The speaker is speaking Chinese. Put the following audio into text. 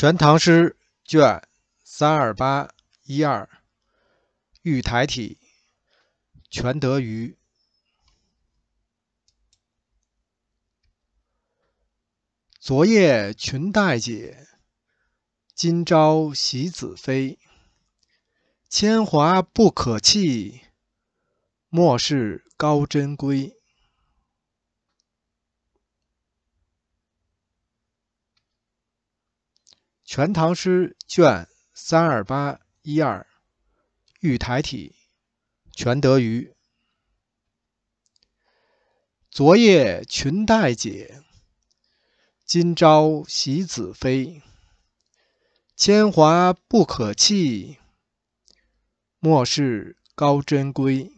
《全唐诗》卷三二八一二，玉台体。全德余。昨夜裙带解，今朝喜子飞。铅华不可弃，莫使高珍归。全唐诗卷三二八一二，玉台体，全德余。昨夜裙带解，今朝喜子飞。铅华不可弃，莫使高真归。